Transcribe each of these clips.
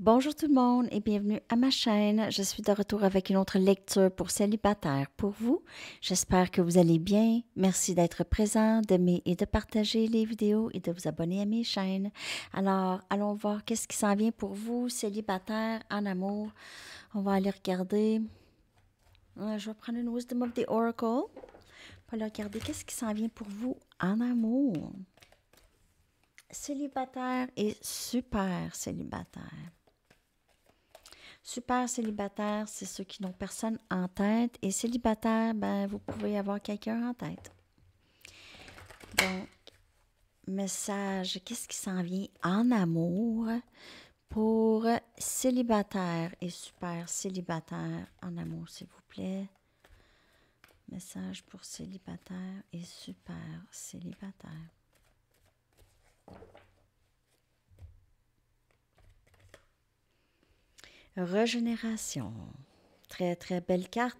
Bonjour tout le monde et bienvenue à ma chaîne. Je suis de retour avec une autre lecture pour célibataires pour vous. J'espère que vous allez bien. Merci d'être présent, d'aimer et de partager les vidéos et de vous abonner à mes chaînes. Alors, allons voir qu'est-ce qui s'en vient pour vous, célibataire en amour. On va aller regarder. Euh, je vais prendre une Wisdom of the Oracle. On va regarder qu'est-ce qui s'en vient pour vous en amour. Célibataire et super célibataire. Super célibataire, c'est ceux qui n'ont personne en tête. Et célibataire, ben, vous pouvez avoir quelqu'un en tête. Donc, message, qu'est-ce qui s'en vient en amour pour célibataire et super célibataire en amour, s'il vous plaît. Message pour célibataire et super célibataire. Régénération. Très, très belle carte.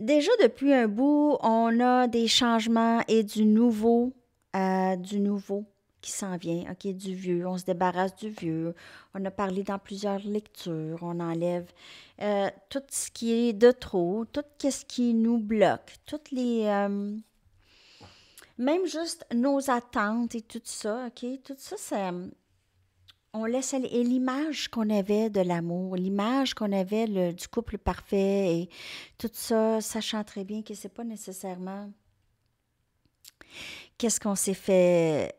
Déjà depuis un bout, on a des changements et du nouveau, euh, du nouveau qui s'en vient, OK, du vieux, on se débarrasse du vieux. On a parlé dans plusieurs lectures, on enlève euh, tout ce qui est de trop, tout ce qui nous bloque, toutes les... Euh, même juste nos attentes et tout ça, OK, tout ça, c'est on laisse et l'image qu'on avait de l'amour, l'image qu'on avait du couple parfait et tout ça, sachant très bien que c'est pas nécessairement qu'est-ce qu'on s'est fait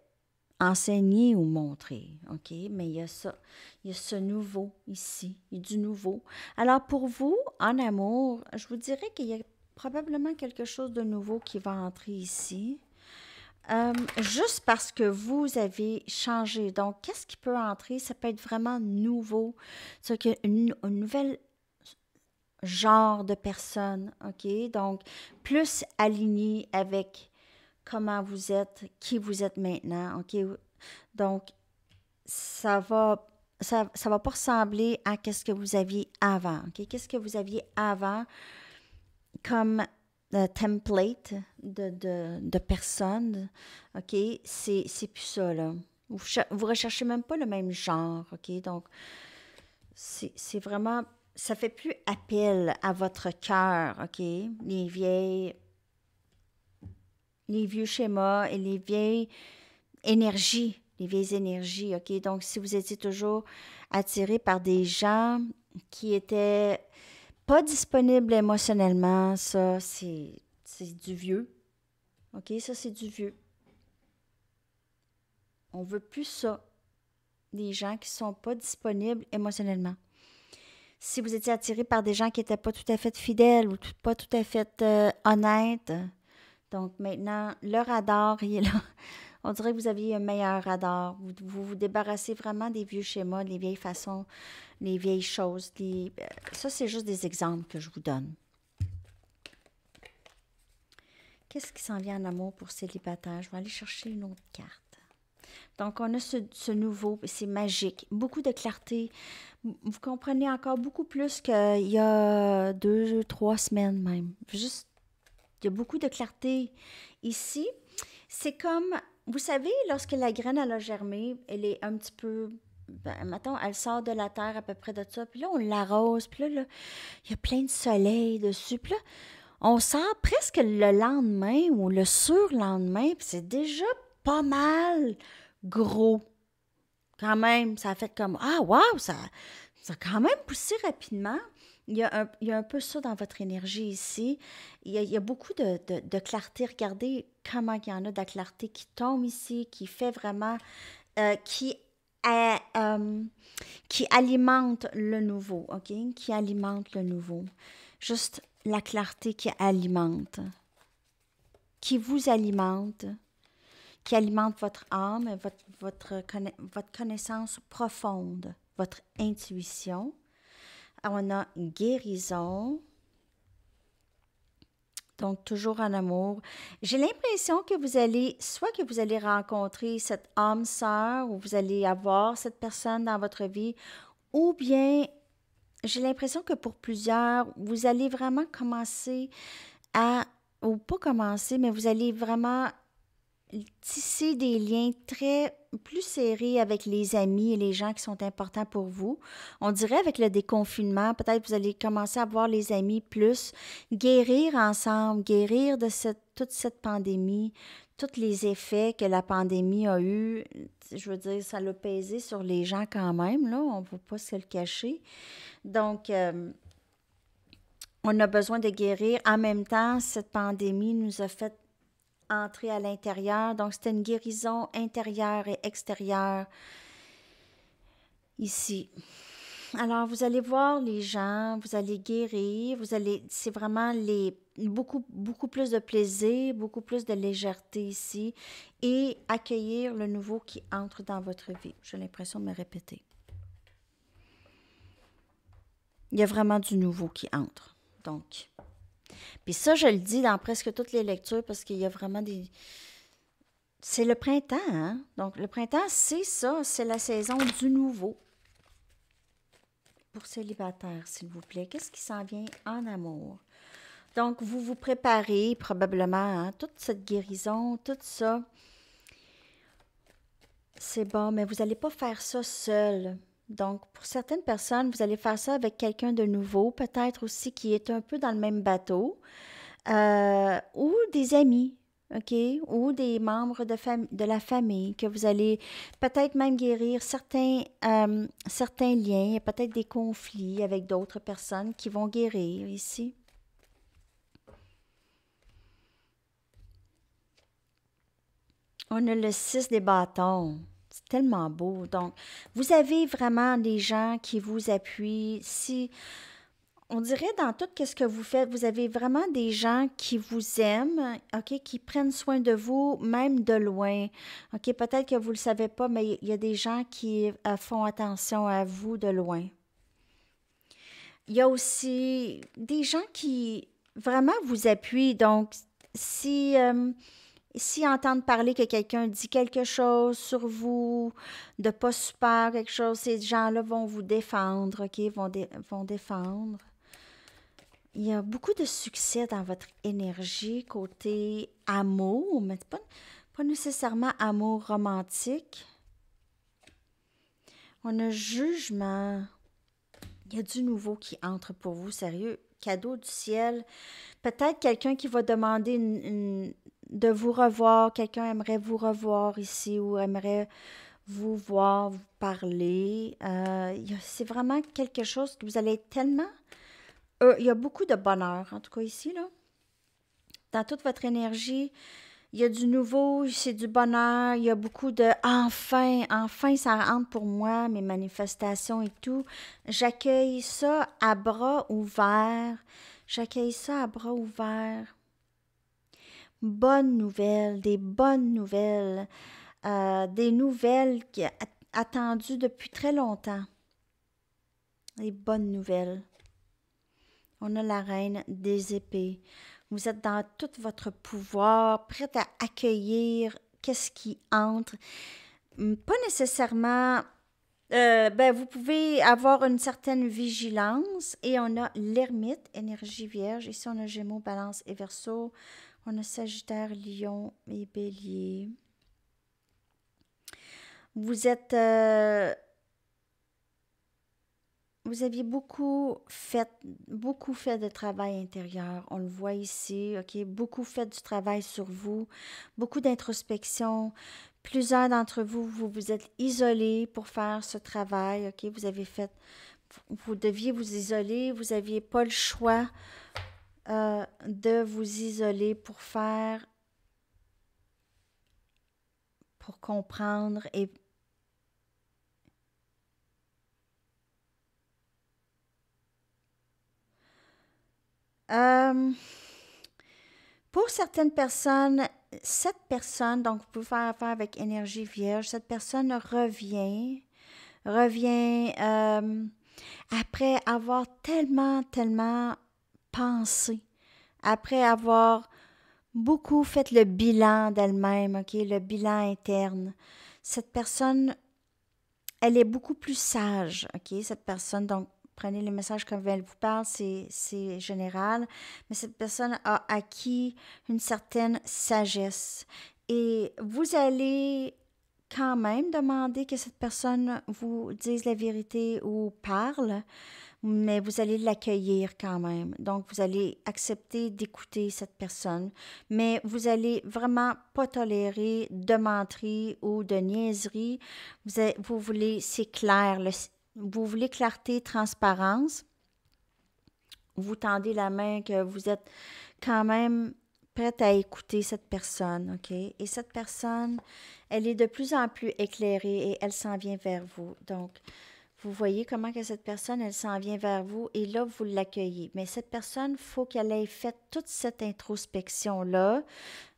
enseigner ou montrer, OK? Mais il y a ça, il y a ce nouveau ici, il y a du nouveau. Alors pour vous, en amour, je vous dirais qu'il y a probablement quelque chose de nouveau qui va entrer ici juste parce que vous avez changé. Donc, qu'est-ce qui peut entrer? Ça peut être vraiment nouveau. C'est que une nouvelle genre de personne, OK? Donc, plus aligné avec comment vous êtes, qui vous êtes maintenant, OK? Donc, ça va ça, ça va pas ressembler à qu'est-ce que vous aviez avant, OK? Qu'est-ce que vous aviez avant comme euh, template de, personnes, OK? C'est, plus ça, là. Vous, ne recherchez même pas le même genre, OK? Donc, c'est, vraiment... Ça fait plus appel à votre cœur, OK? Les vieilles... Les vieux schémas et les vieilles énergies, les vieilles énergies, OK? Donc, si vous étiez toujours attiré par des gens qui étaient pas disponible émotionnellement, ça, c'est du vieux. OK, ça, c'est du vieux. On veut plus ça. Des gens qui sont pas disponibles émotionnellement. Si vous étiez attiré par des gens qui n'étaient pas tout à fait fidèles ou pas tout à fait euh, honnêtes, donc maintenant, le radar, il est là on dirait que vous aviez un meilleur radar. Vous vous, débarrassez vraiment des vieux schémas, des vieilles façons, les vieilles choses. Euh, ça, c'est juste des exemples que je vous donne. Qu'est-ce qui s'en vient en amour pour célibataire? Je vais aller chercher une autre carte. Donc, on a ce, ce nouveau, c'est magique. Beaucoup de clarté. Vous comprenez encore beaucoup plus qu'il y a deux, trois semaines même. Juste, il y a beaucoup de clarté ici. C'est comme vous savez, lorsque la graine, elle a germé, elle est un petit peu ben, elle sort de la terre à peu près de ça, puis là, on l'arrose, puis là, il y a plein de soleil dessus, puis là, on sort presque le lendemain ou le surlendemain, puis c'est déjà pas mal gros. Quand même, ça fait comme, ah, waouh, ça, ça a quand même poussé rapidement. Il y, a un, il y, a un, peu ça dans votre énergie ici. Il y a, beaucoup de, de, clarté. Regardez comment il y en a de la clarté qui tombe ici, qui fait vraiment, euh, qui, euh, qui alimente le nouveau, OK? Qui alimente le nouveau. Juste la clarté qui alimente, qui vous alimente, qui alimente votre âme, votre, votre, votre connaissance profonde, votre intuition on a guérison. Donc, toujours en amour. J'ai l'impression que vous allez, soit que vous allez rencontrer cet homme sœur ou vous allez avoir cette personne dans votre vie, ou bien j'ai l'impression que pour plusieurs, vous allez vraiment commencer à, ou pas commencer, mais vous allez vraiment tisser des liens très plus serré avec les amis et les gens qui sont importants pour vous. On dirait avec le déconfinement, peut-être vous allez commencer à voir les amis plus, guérir ensemble, guérir de toute cette pandémie, tous les effets que la pandémie a eu. Je veux dire, ça l'a pesé sur les gens quand même, là, on ne peut pas se le cacher. Donc, euh, on a besoin de guérir. En même temps, cette pandémie nous a fait entrer à l'intérieur. Donc, c'était une guérison intérieure et extérieure ici. Alors, vous allez voir les gens, vous allez guérir, vous allez, c'est vraiment les, beaucoup, beaucoup plus de plaisir, beaucoup plus de légèreté ici et accueillir le nouveau qui entre dans votre vie. J'ai l'impression de me répéter. Il y a vraiment du nouveau qui entre. Donc, puis ça, je le dis dans presque toutes les lectures parce qu'il y a vraiment des. C'est le printemps, hein? Donc, le printemps, c'est ça, c'est la saison du nouveau. Pour célibataire, s'il vous plaît, qu'est-ce qui s'en vient en amour? Donc, vous vous préparez probablement hein, toute cette guérison, tout ça. C'est bon, mais vous n'allez pas faire ça seul. Donc, pour certaines personnes, vous allez faire ça avec quelqu'un de nouveau, peut-être aussi qui est un peu dans le même bateau, euh, ou des amis, OK, ou des membres de, la famille, que vous allez peut-être même guérir certains, euh, certains liens, et peut-être des conflits avec d'autres personnes qui vont guérir ici. On a le 6 des bâtons tellement beau. Donc, vous avez vraiment des gens qui vous appuient. Si on dirait dans tout ce que vous faites, vous avez vraiment des gens qui vous aiment, OK, qui prennent soin de vous, même de loin. OK, peut-être que vous ne le savez pas, mais il y a des gens qui euh, font attention à vous de loin. Il y a aussi des gens qui vraiment vous appuient. Donc, si euh, si entendre parler que quelqu'un dit quelque chose sur vous, de pas super, quelque chose, ces gens-là vont vous défendre, OK? Vont, vont défendre. Il y a beaucoup de succès dans votre énergie côté amour, mais pas, pas nécessairement amour romantique. On a jugement. Il y a du nouveau qui entre pour vous, sérieux. Cadeau du ciel. Peut-être quelqu'un qui va demander une de vous revoir, quelqu'un aimerait vous revoir ici ou aimerait vous voir, vous parler. Euh, c'est vraiment quelque chose que vous allez tellement... Euh, il y a beaucoup de bonheur, en tout cas ici, là. Dans toute votre énergie, il y a du nouveau, c'est du bonheur, il y a beaucoup de « enfin, enfin, ça rentre pour moi, mes manifestations et tout ». J'accueille ça à bras ouverts. J'accueille ça à bras ouverts bonnes nouvelles, des bonnes nouvelles, euh, des nouvelles qui, attendues depuis très longtemps. Les bonnes nouvelles. On a la reine des épées. Vous êtes dans tout votre pouvoir, prête à accueillir qu'est-ce qui entre. Hum, pas nécessairement euh, ben, vous pouvez avoir une certaine vigilance et on a l'ermite, énergie vierge. Ici, on a Gémeaux, Balance et Verseau. On a Sagittaire, Lion et Bélier. Vous êtes... Euh, vous aviez beaucoup fait, beaucoup fait de travail intérieur. On le voit ici, OK? Beaucoup fait du travail sur vous, beaucoup d'introspection. Plusieurs d'entre vous, vous vous êtes isolés pour faire ce travail, OK? Vous avez fait, vous deviez vous isoler, vous n'aviez pas le choix euh, de vous isoler pour faire, pour comprendre et euh, pour certaines personnes, cette personne, donc vous pouvez faire affaire avec énergie vierge, cette personne revient, revient euh, après avoir tellement, tellement pensée, après avoir beaucoup fait le bilan d'elle-même, OK, le bilan interne, cette personne, elle est beaucoup plus sage, OK, cette personne. Donc, prenez les messages comme elle vous parle, c'est général. Mais cette personne a acquis une certaine sagesse. Et vous allez quand même demander que cette personne vous dise la vérité ou parle, mais vous allez l'accueillir quand même. Donc, vous allez accepter d'écouter cette personne, mais vous allez vraiment pas tolérer de menterie ou de niaiserie. Vous, vous voulez, c'est clair, vous voulez clarté, transparence. Vous tendez la main que vous êtes quand même prête à écouter cette personne, OK? Et cette personne, elle est de plus en plus éclairée et elle s'en vient vers vous. Donc, vous voyez comment que cette personne, elle s'en vient vers vous et là, vous l'accueillez. Mais cette personne, il faut qu'elle ait fait toute cette introspection-là.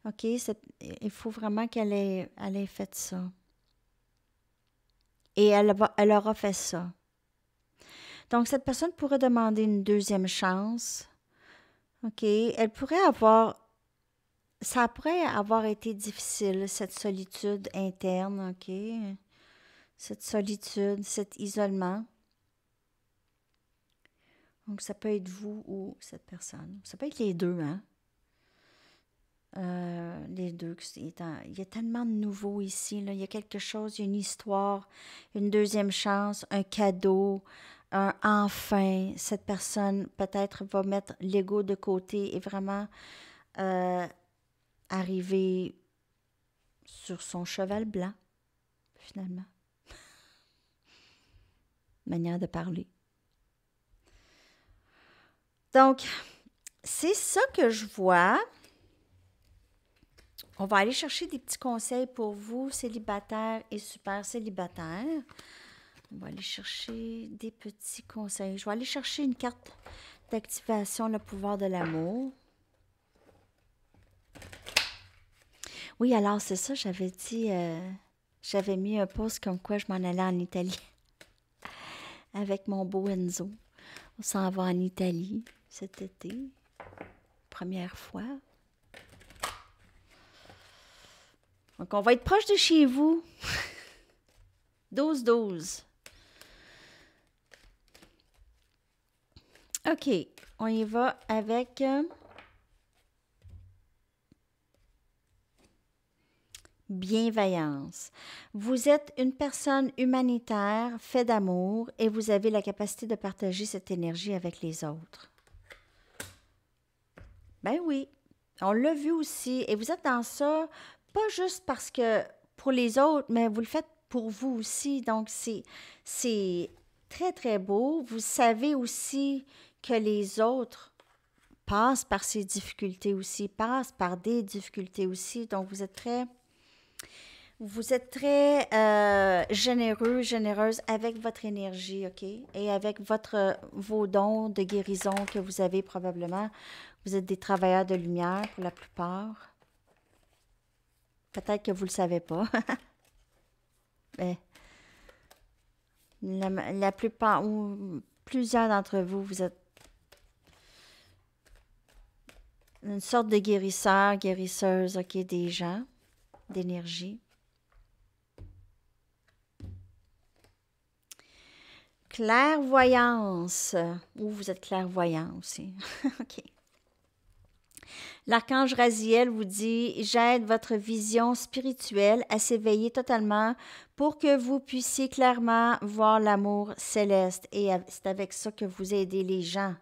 OK? il faut vraiment qu'elle ait, fait ça. Et elle, elle aura fait ça. Donc, cette personne pourrait demander une deuxième chance. OK? Elle pourrait avoir ça pourrait avoir été difficile, cette solitude interne, OK? cette solitude, cet isolement. Donc, ça peut être vous ou cette personne. Ça peut être les deux, hein? Euh, les deux. Il y a tellement de nouveau ici. Là. Il y a quelque chose, il y a une histoire, une deuxième chance, un cadeau, un enfin. Cette personne peut-être va mettre l'ego de côté et vraiment euh, arriver sur son cheval blanc, finalement manière de parler. Donc, c'est ça que je vois. On va aller chercher des petits conseils pour vous, célibataires et super célibataires. On va aller chercher des petits conseils. Je vais aller chercher une carte d'activation, le pouvoir de l'amour. Oui, alors c'est ça, j'avais dit, euh, j'avais mis un post comme quoi je m'en allais en Italie avec mon beau Enzo. On s'en va en Italie cet été, première fois. Donc, on va être proche de chez vous. 12-12. OK, on y va avec... Euh, bienveillance. Vous êtes une personne humanitaire, fait d'amour, et vous avez la capacité de partager cette énergie avec les autres. Ben oui, on l'a vu aussi, et vous êtes dans ça, pas juste parce que pour les autres, mais vous le faites pour vous aussi. Donc, c'est très, très beau. Vous savez aussi que les autres passent par ces difficultés aussi, passent par des difficultés aussi. Donc, vous êtes très vous êtes très euh, généreux, généreuse avec votre énergie, OK? Et avec votre, vos dons de guérison que vous avez probablement. Vous êtes des travailleurs de lumière pour la plupart. Peut-être que vous ne le savez pas. Mais la, la plupart, ou plusieurs d'entre vous, vous êtes une sorte de guérisseur, guérisseuse, OK, des gens d'énergie. Clairvoyance. Ou vous êtes clairvoyant aussi. OK. L'archange Raziel vous dit J'aide votre vision spirituelle à s'éveiller totalement pour que vous puissiez clairement voir l'amour céleste. Et c'est avec ça que vous aidez les gens.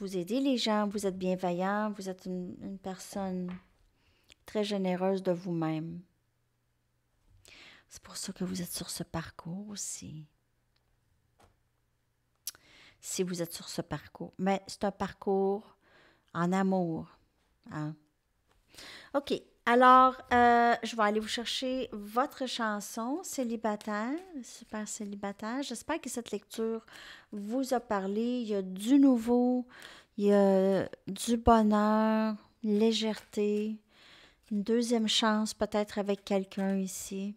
Vous aidez les gens, vous êtes bienveillant, vous êtes une personne très généreuse de vous-même. C'est pour ça que vous êtes sur ce parcours aussi. Si vous êtes sur ce parcours. Mais c'est un parcours en amour. Hein. OK. Alors, euh, je vais aller vous chercher votre chanson célibataire, super célibataire. J'espère que cette lecture vous a parlé. Il y a du nouveau, il y a du bonheur, légèreté, une deuxième chance peut-être avec quelqu'un ici.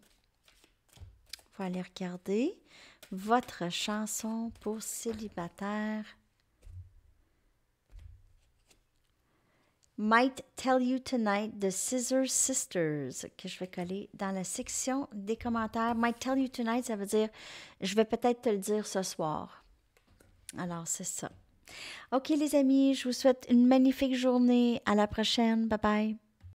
On va aller regarder votre chanson pour célibataire. Might Tell You Tonight de Scissor Sisters, que je vais coller dans la section des commentaires. Might Tell You Tonight, ça veut dire je vais peut-être te le dire ce soir. Alors, c'est ça. OK, les amis, je vous souhaite une magnifique journée. À la prochaine. Bye bye.